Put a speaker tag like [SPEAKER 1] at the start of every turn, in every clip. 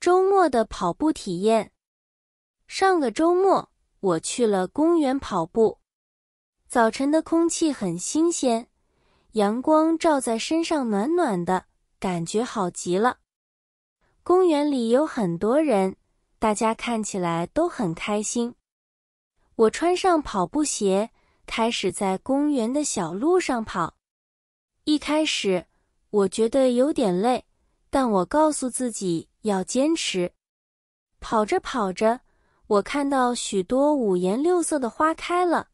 [SPEAKER 1] 周末的跑步体验。上个周末，我去了公园跑步。早晨的空气很新鲜，阳光照在身上暖暖的，感觉好极了。公园里有很多人，大家看起来都很开心。我穿上跑步鞋，开始在公园的小路上跑。一开始我觉得有点累，但我告诉自己。要坚持。跑着跑着，我看到许多五颜六色的花开了，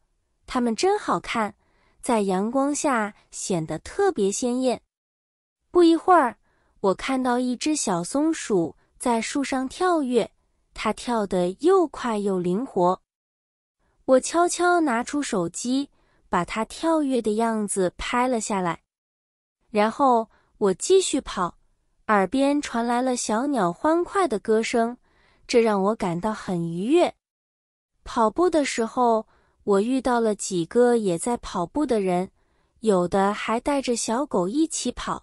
[SPEAKER 1] 它们真好看，在阳光下显得特别鲜艳。不一会儿，我看到一只小松鼠在树上跳跃，它跳得又快又灵活。我悄悄拿出手机，把它跳跃的样子拍了下来，然后我继续跑。耳边传来了小鸟欢快的歌声，这让我感到很愉悦。跑步的时候，我遇到了几个也在跑步的人，有的还带着小狗一起跑。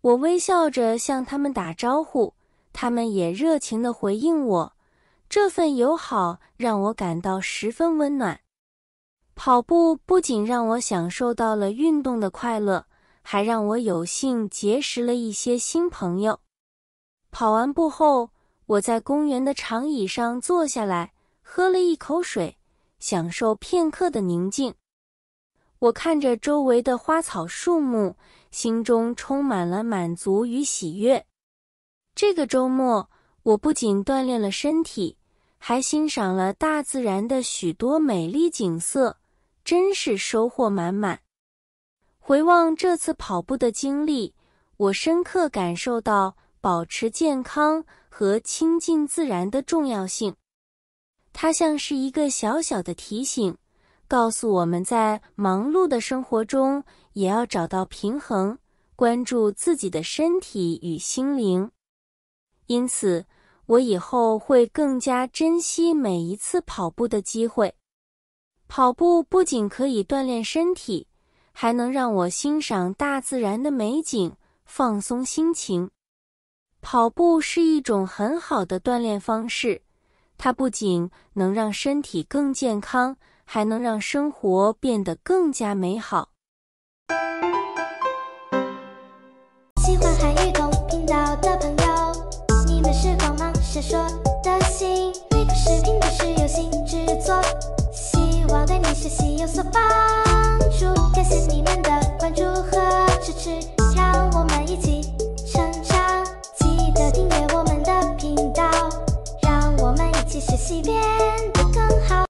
[SPEAKER 1] 我微笑着向他们打招呼，他们也热情的回应我。这份友好让我感到十分温暖。跑步不仅让我享受到了运动的快乐。还让我有幸结识了一些新朋友。跑完步后，我在公园的长椅上坐下来，喝了一口水，享受片刻的宁静。我看着周围的花草树木，心中充满了满足与喜悦。这个周末，我不仅锻炼了身体，还欣赏了大自然的许多美丽景色，真是收获满满。回望这次跑步的经历，我深刻感受到保持健康和亲近自然的重要性。它像是一个小小的提醒，告诉我们在忙碌的生活中也要找到平衡，关注自己的身体与心灵。因此，我以后会更加珍惜每一次跑步的机会。跑步不仅可以锻炼身体。还能让我欣赏大自然的美景，放松心情。跑步是一种很好的锻炼方式，它不仅能让身体更健康，还能让生活变得更加美好。喜欢韩语同频
[SPEAKER 2] 道的朋友，你们是光芒闪烁的星。每个视频都是用心制作，希望对你学习有所帮助。谢谢你们的关注和支持，让我们一起成长。记得订阅我们的频道，让我们一起学习变得更好。